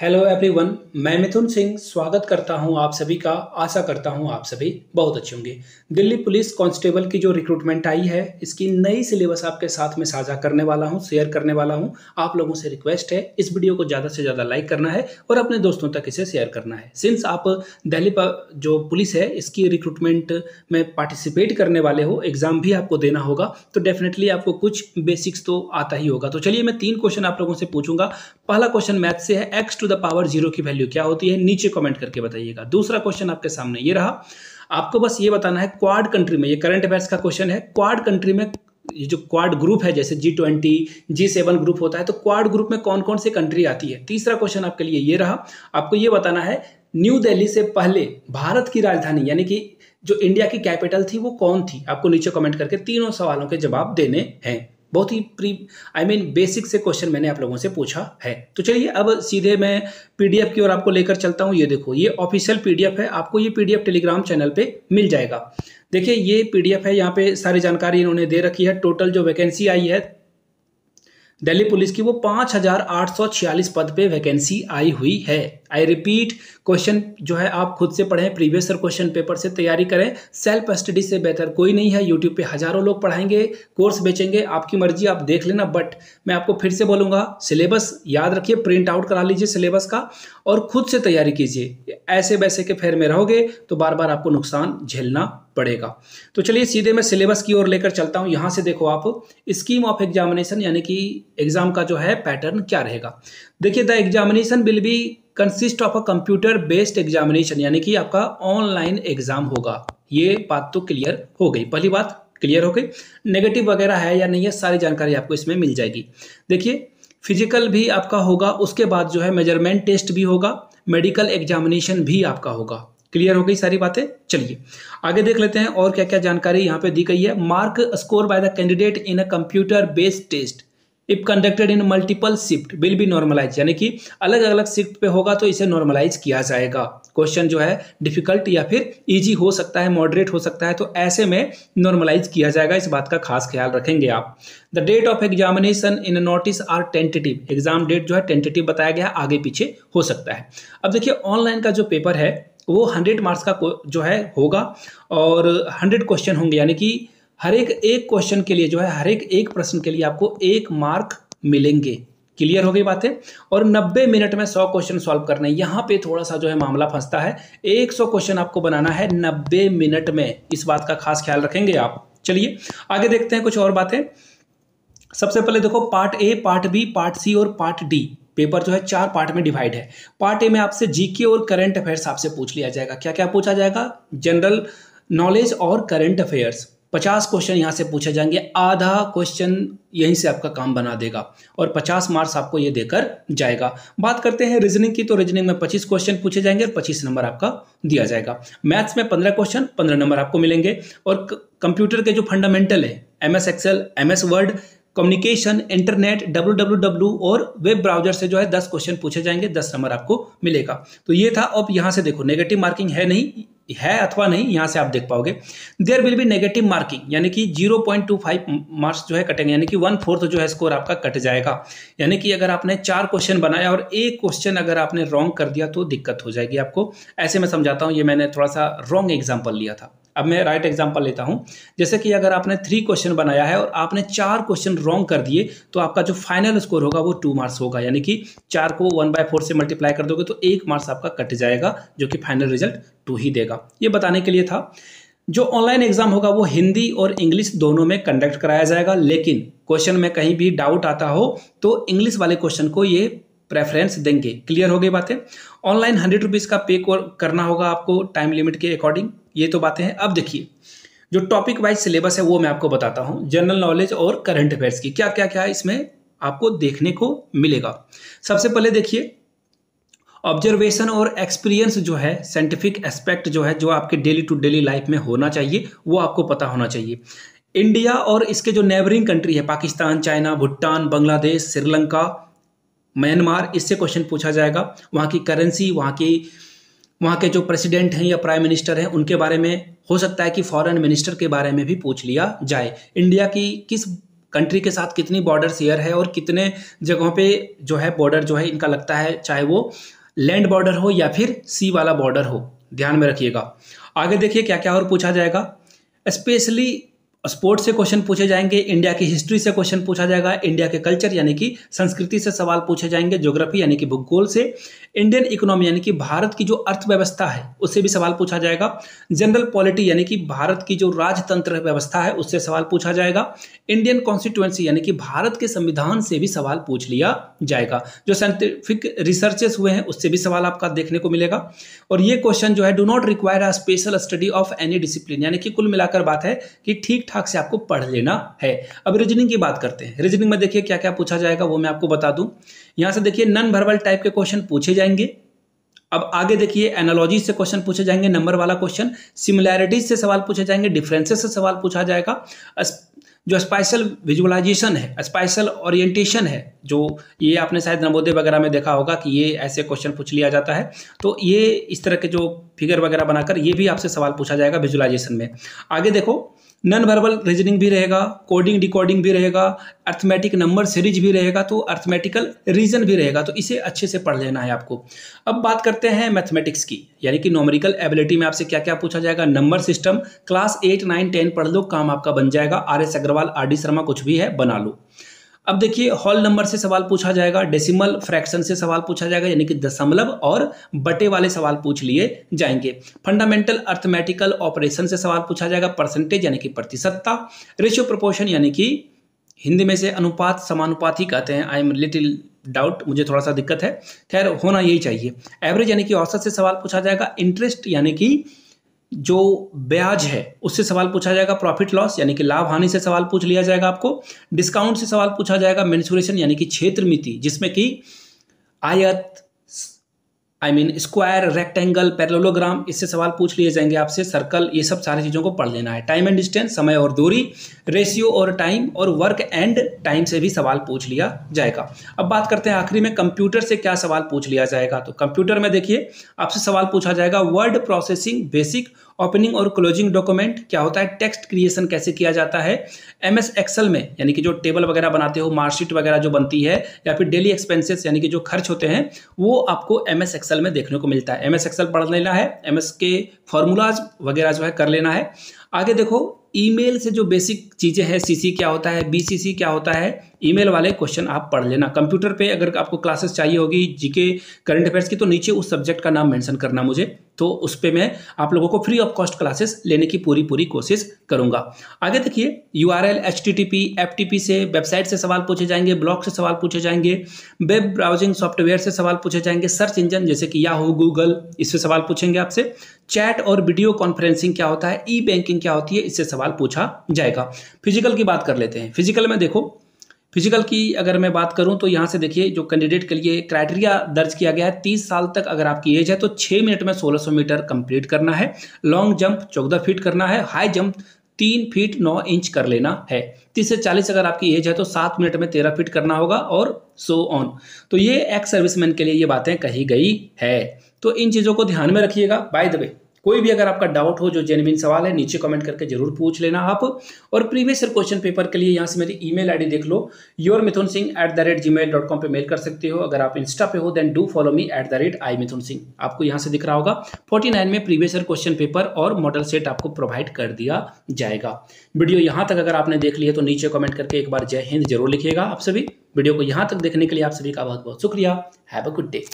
hello everyone मैं मिथुन सिंह स्वागत करता हूं आप सभी का आशा करता हूं आप सभी बहुत अच्छे होंगे दिल्ली पुलिस कांस्टेबल की जो रिक्रूटमेंट आई है इसकी नई सिलेबस आपके साथ में साझा करने वाला हूं शेयर करने वाला हूं आप लोगों से रिक्वेस्ट है इस वीडियो को ज़्यादा से ज़्यादा लाइक करना है और अपने दोस्तों तक इसे शेयर करना है सिंस आप दिल्ली जो पुलिस है इसकी रिक्रूटमेंट में पार्टिसिपेट करने वाले हो एग्ज़ाम भी आपको देना होगा तो डेफिनेटली आपको कुछ बेसिक्स तो आता ही होगा तो चलिए मैं तीन क्वेश्चन आप लोगों से पूछूंगा पहला क्वेश्चन मैथ से है X to the power zero की वैल्यू क्या होती है नीचे कमेंट करके बताइएगा दूसरा क्वेश्चन आपके सामने ये रहा आपको बस ये बताना है क्वाड कंट्री में ये करंट अफेयर्स का क्वेश्चन है क्वाड कंट्री में ये जो क्वाड ग्रुप है जैसे G twenty G seven group होता है तो क्वाड ग्रुप में कौन कौन सी कंट्री आती है तीसरा क्वेश्चन आपके लिए ये रहा आपको ये बताना है न्यू दिल्ली से पहले भारत की राजधानी यानी कि जो इंडिया की कैपिटल थी वो कौन थी आपको नीचे कमेंट करके तीनों सवालों के जवाब देने हैं बहुत ही प्री आई मीन बेसिक से क्वेश्चन मैंने आप लोगों से पूछा है तो चलिए अब सीधे मैं पीडीएफ की ओर आपको लेकर चलता हूँ ये देखो ये ऑफिशियल पीडीएफ है आपको ये पीडीएफ टेलीग्राम चैनल पे मिल जाएगा देखिए ये पीडीएफ है यहाँ पे सारी जानकारी इन्होंने दे रखी है टोटल जो वैकेंसी आई है दिल्ली पुलिस की वो पाँच हजार आठ सौ छियालीस पद पर वैकेंसी आई हुई है आई रिपीट क्वेश्चन जो है आप खुद से पढ़ें प्रीवियस ईयर क्वेश्चन पेपर से तैयारी करें सेल्फ स्टडी से बेहतर कोई नहीं है यूट्यूब पे हज़ारों लोग पढ़ाएंगे कोर्स बेचेंगे आपकी मर्जी आप देख लेना बट मैं आपको फिर से बोलूँगा सिलेबस याद रखिए प्रिंट आउट करा लीजिए सिलेबस का और खुद से तैयारी कीजिए ऐसे वैसे के फेर में रहोगे तो बार बार आपको नुकसान झेलना पड़ेगा तो चलिए सीधे मैं सिलेबस की ओर लेकर चलता हूँ यहाँ से देखो आप स्कीम ऑफ एग्जामिनेशन यानी कि एग्जाम का जो है पैटर्न क्या रहेगा देखिए the examination will be consist of a computer based examination यानी कि आपका ऑनलाइन एग्जाम होगा ये बात तो क्लियर हो गई पहली बात क्लियर हो गई नेगेटिव वगैरह है या नहीं है सारी जानकारी आपको इसमें मिल जाएगी देखिए फिजिकल भी आपका होगा उसके बाद जो है मेजरमेंट टेस्ट भी होगा मेडिकल एग्जामिनेशन भी आपका होगा क्लियर हो गई सारी बातें चलिए आगे देख लेते हैं और क्या क्या जानकारी यहाँ पे दी गई है mark score by the candidate in a computer based test if conducted in multiple shift will be normalize यानी कि अलग अलग शिफ्ट पे होगा तो इसे नॉर्मलाइज किया जाएगा क्वेश्चन जो है डिफिकल्ट या फिर इजी हो सकता है मॉडरेट हो सकता है तो ऐसे में नॉर्मलाइज किया जाएगा इस बात का खास ख्याल रखेंगे आप the date of examination in notice are tentative exam date जो है टेंटेटिव बताया गया आगे पीछे हो सकता है अब देखिए ऑनलाइन का जो पेपर है वो हंड्रेड मार्क्स का जो है होगा और हंड्रेड क्वेश्चन होंगे यानी कि हर एक एक क्वेश्चन के लिए जो है हर एक एक प्रश्न के लिए आपको एक मार्क मिलेंगे क्लियर हो गई बात है और 90 मिनट में 100 क्वेश्चन सॉल्व करने यहाँ पे थोड़ा सा जो है मामला फंसता है 100 क्वेश्चन आपको बनाना है 90 मिनट में इस बात का खास ख्याल रखेंगे आप चलिए आगे देखते हैं कुछ और बातें सबसे पहले देखो part A part B part C और पार्ट डी पेपर जो है चार पार्ट में डिवाइड है पार्ट ए में आपसे जीके और करंट अफेयर्स आपसे पूछ लिया जाएगा क्या क्या पूछा जाएगा जनरल नॉलेज और करंट अफेयर्स पचास क्वेश्चन यहाँ से पूछे जाएंगे आधा क्वेश्चन यहीं से आपका काम बना देगा और पचास मार्क्स आपको ये देकर जाएगा बात करते हैं रीजनिंग की तो रीजनिंग में पच्चीस क्वेश्चन पूछे जाएंगे और पच्चीस नंबर आपका दिया जाएगा मैथ्स में पंद्रह क्वेश्चन पंद्रह नंबर आपको मिलेंगे और कंप्यूटर के जो फंडामेंटल है M S Excel M S Word communication internet W और वेब ब्राउजर से जो है दस क्वेश्चन पूछे जाएंगे दस नंबर आपको मिलेगा तो ये था अब यहाँ से देखो नेगेटिव मार्किंग है नहीं है अथवा नहीं यहाँ से आप देख पाओगे there will be negative marking यानी कि 0.25 मार्क्स जो है कटेंगे यानी कि वन फोर्थ जो है स्कोर आपका कट जाएगा यानी कि अगर आपने चार क्वेश्चन बनाया और एक क्वेश्चन अगर आपने रॉन्ग कर दिया तो दिक्कत हो जाएगी आपको ऐसे में समझाता हूँ ये मैंने थोड़ा सा रॉन्ग एग्जाम्पल लिया था अब मैं राइट एग्जाम्पल लेता हूँ जैसे कि अगर आपने थ्री क्वेश्चन बनाया है और आपने चार क्वेश्चन रॉन्ग कर दिए तो आपका जो फाइनल स्कोर होगा वो टू मार्क्स होगा यानी कि चार को वन बाय फोर से मल्टीप्लाई कर दोगे तो एक मार्क्स आपका कट जाएगा जो कि फाइनल रिजल्ट टू ही देगा ये बताने के लिए था जो ऑनलाइन एग्जाम होगा वो हिंदी और इंग्लिश दोनों में कंडक्ट कराया जाएगा लेकिन क्वेश्चन में कहीं भी डाउट आता हो तो इंग्लिश वाले क्वेश्चन को ये प्रेफरेंस देंगे क्लियर हो गई बातें ऑनलाइन हंड्रेड रुपीज़ का पे करना होगा आपको टाइम लिमिट के अकॉर्डिंग ये तो बातें हैं अब देखिए जो टॉपिक वाइज सिलेबस है वो मैं आपको बताता हूँ जनरल नॉलेज और करंट अफेयर्स की क्या क्या क्या इसमें आपको देखने को मिलेगा सबसे पहले देखिए ऑब्जर्वेशन और एक्सपीरियंस जो है साइंटिफिक एस्पेक्ट जो है जो आपके डेली टू डेली लाइफ में होना चाहिए वो आपको पता होना चाहिए इंडिया और इसके जो नेबरिंग कंट्री है पाकिस्तान चाइना भूटान बांग्लादेश श्रीलंका म्यांमार इससे क्वेश्चन पूछा जाएगा वहाँ की करेंसी वहाँ की वहाँ के जो प्रेसिडेंट हैं या प्राइम मिनिस्टर हैं उनके बारे में हो सकता है कि फॉरेन मिनिस्टर के बारे में भी पूछ लिया जाए इंडिया की किस कंट्री के साथ कितनी बॉर्डर शेयर है और कितने जगहों पे जो है बॉर्डर जो है इनका लगता है चाहे वो लैंड बॉर्डर हो या फिर सी वाला बॉर्डर हो ध्यान में रखिएगा आगे देखिए क्या क्या और पूछा जाएगा स्पेशली स्पोर्ट्स से क्वेश्चन पूछे जाएंगे इंडिया की हिस्ट्री से क्वेश्चन पूछा जाएगा इंडिया के कल्चर यानी कि संस्कृति से सवाल पूछे जाएंगे ज्योग्राफी यानी कि भूगोल से इंडियन इकोनॉमी यानी कि भारत की जो अर्थव्यवस्था है उससे भी सवाल पूछा जाएगा जनरल पॉलिटी यानी कि भारत की जो राजतंत्र व्यवस्था है उससे सवाल पूछा जाएगा इंडियन कॉन्स्टिट्यूंसी यानी कि भारत के संविधान से भी सवाल पूछ लिया जाएगा जो साइंटिफिक रिसर्चेस हुए हैं उससे भी सवाल आपका देखने को मिलेगा और ये क्वेश्चन जो है do not require a special study of any discipline यानी कि कुल मिलाकर बात है कि ठीक ठाक ठाक से आपको पढ़ लेना है अब रीजनिंग की बात करते हैं रीजनिंग में देखिए क्या क्या पूछा जाएगा वो मैं आपको बता दूं यहां से देखिए नन वर्बल टाइप के क्वेश्चन पूछे जाएंगे अब आगे देखिए एनालॉजी से क्वेश्चन पूछे जाएंगे नंबर वाला क्वेश्चन सिमिलैरिटीज से सवाल पूछे जाएंगे डिफरेंसेस से सवाल पूछा जाएगा जो स्पाइशल विजुअलाइजेशन है स्पाइशल ओरिएंटेशन है जो ये आपने शायद नवोदय वगैरह में देखा होगा कि ये ऐसे क्वेश्चन पूछ लिया जाता है तो ये इस तरह के जो फिगर वगैरह बनाकर ये भी आपसे सवाल पूछा जाएगा विजुअलाइजेशन में आगे देखो नॉन वर्बल रीजनिंग भी रहेगा कोडिंग डिकोडिंग भी रहेगा अर्थमेटिक नंबर सीरीज भी रहेगा तो अर्थमेटिकल रीजन भी रहेगा तो इसे अच्छे से पढ़ लेना है आपको अब बात करते हैं मैथमेटिक्स की यानी कि नोमरिकल एबिलिटी में आपसे क्या क्या पूछा जाएगा number system class eight nine ten पढ़ लो काम आपका बन जाएगा R S Agarwal R D Sharma कुछ भी है बना लो अब देखिए हॉल नंबर से सवाल पूछा जाएगा डेसिमल फ्रैक्शन से सवाल पूछा जाएगा यानी कि दशमलव और बटे वाले सवाल पूछ लिए जाएंगे फंडामेंटल अर्थमेटिकल ऑपरेशन से सवाल पूछा जाएगा परसेंटेज यानी कि प्रतिशतता रेशियो प्रपोर्शन यानी कि हिंदी में से अनुपात समानुपात ही कहते हैं आई एम लिटिल डाउट मुझे थोड़ा सा दिक्कत है खैर होना यही चाहिए एवरेज यानी कि औसत से सवाल पूछा जाएगा इंटरेस्ट यानी कि जो ब्याज है उससे सवाल पूछा जाएगा प्रॉफिट लॉस यानी कि लाभ हानि से सवाल पूछ लिया जाएगा आपको डिस्काउंट से सवाल पूछा जाएगा मेन्सुरेशन यानी कि क्षेत्र मिति जिसमें कि आयत I mean square rectangle parallelogram इससे सवाल पूछ लिए जाएंगे आपसे सर्कल ये सब सारी चीज़ों को पढ़ लेना है टाइम एंड डिस्टेंस समय और दूरी रेशियो और टाइम और वर्क एंड टाइम से भी सवाल पूछ लिया जाएगा अब बात करते हैं आखिरी में कंप्यूटर से क्या सवाल पूछ लिया जाएगा तो कंप्यूटर में देखिए आपसे सवाल पूछा जाएगा वर्ड प्रोसेसिंग बेसिक ओपनिंग और क्लोजिंग डॉक्यूमेंट क्या होता है टेक्स्ट क्रिएशन कैसे किया जाता है एम एस एक्सल में यानी कि जो टेबल वगैरह बनाते हो मार्कशीट वगैरह जो बनती है या फिर डेली एक्सपेंसेस यानी कि जो खर्च होते हैं वो आपको एम एस एक्सेल में देखने को मिलता है एम एस एक्सेल पढ़ लेना है एम एस के फॉर्मूलाज वगैरह जो है कर लेना है आगे देखो ईमेल से जो बेसिक चीज़ें हैं सीसी क्या होता है बीसीसी क्या होता है ईमेल वाले क्वेश्चन आप पढ़ लेना कंप्यूटर पे अगर आपको क्लासेस चाहिए होगी जीके करंट अफेयर्स की तो नीचे उस सब्जेक्ट का नाम मेंशन करना मुझे तो उस पर मैं आप लोगों को फ्री ऑफ कॉस्ट क्लासेस लेने की पूरी पूरी कोशिश करूंगा आगे देखिए U R L H T T P F T P से वेबसाइट से सवाल पूछे जाएंगे ब्लॉग से सवाल पूछे जाएंगे वेब ब्राउजिंग सॉफ्टवेयर से सवाल पूछे जाएंगे सर्च इंजन जैसे कि या गूगल इससे सवाल पूछेंगे आपसे चैट और वीडियो कॉन्फ्रेंसिंग क्या होता है ई बैंकिंग क्या होती है इससे सवाल पूछा जाएगा फिजिकल की बात कर लेते हैं फिजिकल में देखो फिजिकल की अगर मैं बात करूं तो यहां से देखिए जो कैंडिडेट के लिए क्राइटेरिया दर्ज किया गया है तीस साल तक अगर आपकी एज है तो छः मिनट में 1600 मीटर कंप्लीट करना है लॉन्ग जंप चौदह फीट करना है हाई जंप तीन फीट नौ इंच कर लेना है तीस से चालीस अगर आपकी एज है तो सात मिनट में तेरह फीट करना होगा और सो ऑन तो ये एक्स सर्विसमैन के लिए ये बातें कही गई है तो इन चीज़ों को ध्यान में रखिएगा बाय द वे कोई भी अगर आपका डाउट हो जो जेनविन सवाल है नीचे कमेंट करके जरूर पूछ लेना आप और प्रीवियस ईयर क्वेश्चन पेपर के लिए यहाँ से मेरी ईमेल आईडी देख लो your Mithun Singh at the rate Gmail dot com पर मेल कर सकते हो अगर आप इंस्टा पे हो then do follow me at the rate I Mithun Singh आपको यहाँ से दिख रहा होगा फोर्टी नाइन में प्रीवियस ईयर क्वेश्चन पेपर और मॉडल सेट आपको प्रोवाइड कर दिया जाएगा वीडियो यहाँ तक अगर आपने देख लिया तो नीचे कमेंट करके एक बार जय हिंद जरूर लिखिएगा आप सभी वीडियो को यहाँ तक देखने के लिए आप सभी का बहुत बहुत शुक्रिया हैव अ गुड डे